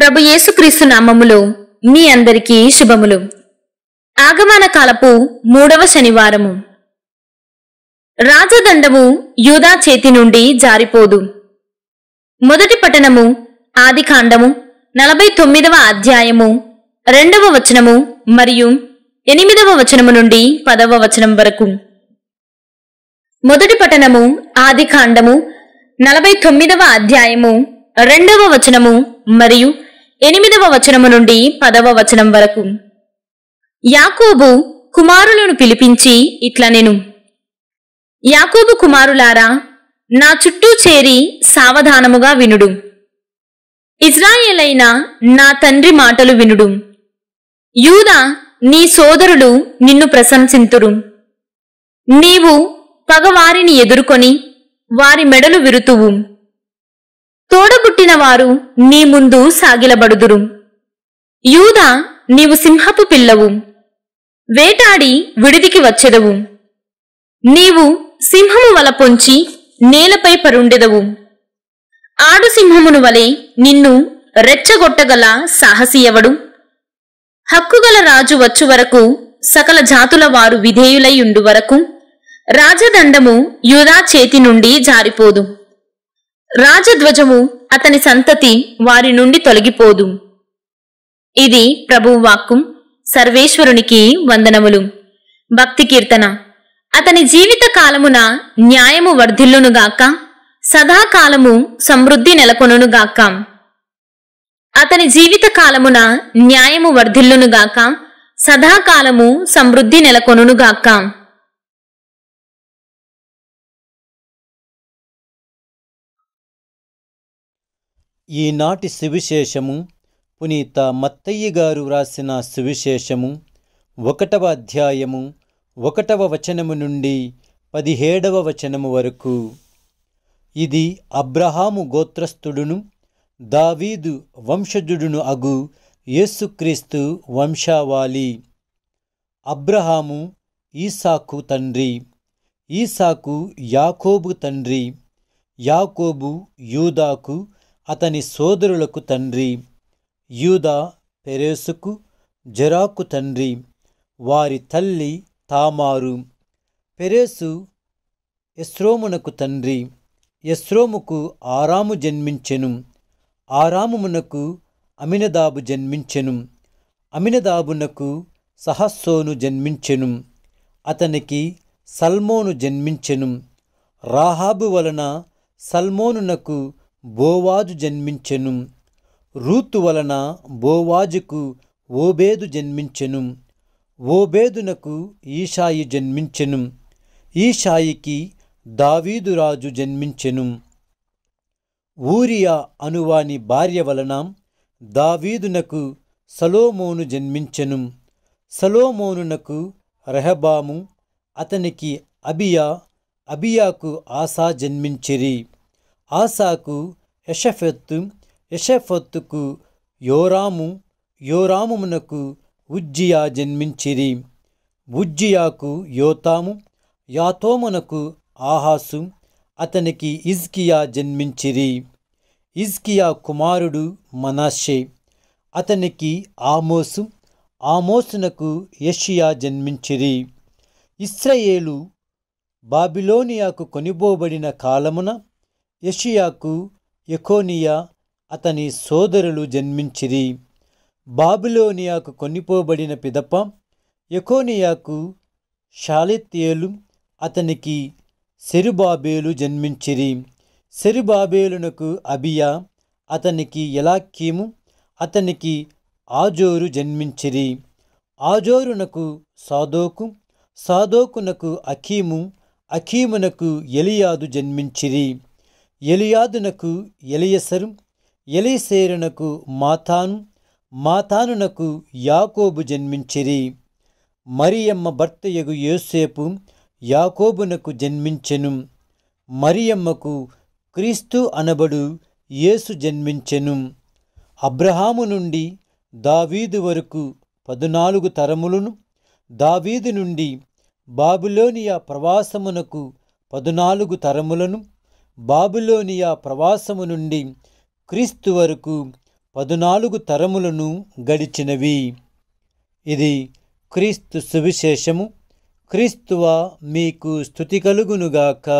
ప్రభు యేసుక్రీస్తు నామములో మీ అందరికీ శుభములు ఆగమన కాలపు మూడవ శనివారము రాజదండము యూదా చేతి నుండి జారిపోదు మొదటి పట్టణము ఆది కాండము నలభై తొమ్మిదవ అధ్యాయము రెండవ వచనము మరియు ఎనిమిదవ వచనము నుండి పదవ వచనం వరకు మొదటి పట్టణము ఆది కాండము నలభై తొమ్మిదవ అధ్యాయము రెండవ వచనము మరియు ఎనిమిదవ వచనము నుండి పదవ వచనం వరకు యాకోబు కుమారులను పిలిపించి ఇట్ల నేను యాకోబు కుమారులారా నా చుట్టూ చేరి సావధానముగా వినుడు ఇజ్రాయేలైన నా తండ్రి మాటలు వినుడు యూదా నీ సోదరులు నిన్ను ప్రశంసింతురు నీవు పగవారిని ఎదుర్కొని వారి మెడలు విరుతువు తోడబుట్టిన వారు నీ ముందు సాగిలబడుదురు యూదా నీవు సింహపు పిల్లవు వేటాడి విడిదికి వచ్చెదవు నీవు సింహము వల పొంచి నేలపై పరుండెదవు ఆడు సింహమును వలె నిన్ను రెచ్చగొట్టగల సాహసీయవడు హక్కుగల రాజు వచ్చు వరకు సకల జాతుల వారు విధేయులై ఉండు వరకు రాజదండము యూదా చేతి నుండి జారిపోదు రాజధ్వజము అతని సంతతి వారి నుండి తొలగిపోదు ఇది ప్రభు వాక్కు సర్వేశ్వరునికి వందనములు భక్తి కీర్తన అతని జీవిత కాలమున న్యాయము వర్ధిల్లునుగాక సదాకాలము సమృద్ధి నెలకొనుగాక అతని జీవిత కాలమున న్యాయము వర్ధిల్లునుగాక సదాకాలము సమృద్ధి నెలకొనుగాక ఈనాటి సువిశేషము పునీత మత్తయ్య గారు వ్రాసిన సువిశేషము ఒకటవ అధ్యాయము ఒకటవ వచనము నుండి పదిహేడవ వచనము వరకు ఇది అబ్రహాము గోత్రస్థుడును దావీదు వంశజుడును అగు యేసుక్రీస్తు వంశావాలి అబ్రహాము ఈసాకు తండ్రి ఈసాకు యాకోబు తండ్రి యాకోబు యూదాకు అతని సోదరులకు తండ్రి యూదా పెరేసుకు జరాకు తండ్రి వారి తల్లి తామారు పెరేసు ఎస్రోమునకు తండ్రి ఎస్రోముకు ఆరాము జన్మించెను ఆరామునకు అమినదాబు జన్మించెను అమినదాబునకు సహస్సోను జన్మించెను అతనికి సల్మోను జన్మించెను రాహాబు వలన సల్మోనునకు బోవాజు జన్మించెను రూతు వలన బోవాజుకు ఓబేదు జన్మించెను ఓబేదునకు ఈషాయి జన్మించెను ఈషాయికి దావీదురాజు జన్మించెను ఊరియా అనువాని భార్య వలన దావీదునకు సలోమోను జన్మించెను సలోమోనునకు రెహబాము అతనికి అబియా అబియాకు ఆశా జన్మించిరి ఆసాకు యషఫెత్తు యషఫత్తుకు యోరాము యోరామునకు ఉజ్జియా జన్మించిరి ఉజ్జియాకు యోతాము యాతోమునకు ఆహాసు అతనికి ఇజ్కియా జన్మించిరి ఇజ్కియా కుమారుడు మనాషే అతనికి ఆమోసు ఆమోసునకు యషియా జన్మించిరి ఇస్రయేలు బాబిలోనియాకు కొనిబోబడిన కాలమున యషియాకు ఎకోనియా అతని సోదరులు జన్మించిరి బాబులోనియాకు కొనిపోబడిన పిదప ఎకోనియాకు షాలెత్యేలు అతనికి సెరుబాబేలు జన్మించిరి సెరుబాబేలునకు అబియా అతనికి ఎలాక్యము అతనికి ఆజోరు జన్మించిరి ఆజోరునకు సాదోకు సాదోకునకు అఖీము అఖీమునకు ఎలియాదు జన్మించిరి ఎలియాదునకు ఎలియసరు ఎలిసేరునకు మాతాను మాతానునకు యాకోబు జన్మించిరి మరియమ్మ భర్తయగు యోసేపు యాకోబునకు జన్మించెను మరియమ్మకు క్రీస్తు అనబడు యేసు జన్మించెను అబ్రహాము నుండి దావీదు వరకు పదునాలుగు తరములను దావీదు నుండి బాబులోనియా ప్రవాసమునకు పదునాలుగు తరములను బాబులోనియా ప్రవాసము నుండి క్రీస్తు వరకు పదునాలుగు తరములను గడిచినవి ఇది క్రీస్తు సువిశేషము క్రీస్తువ మీకు స్థుతి కలుగునుగాక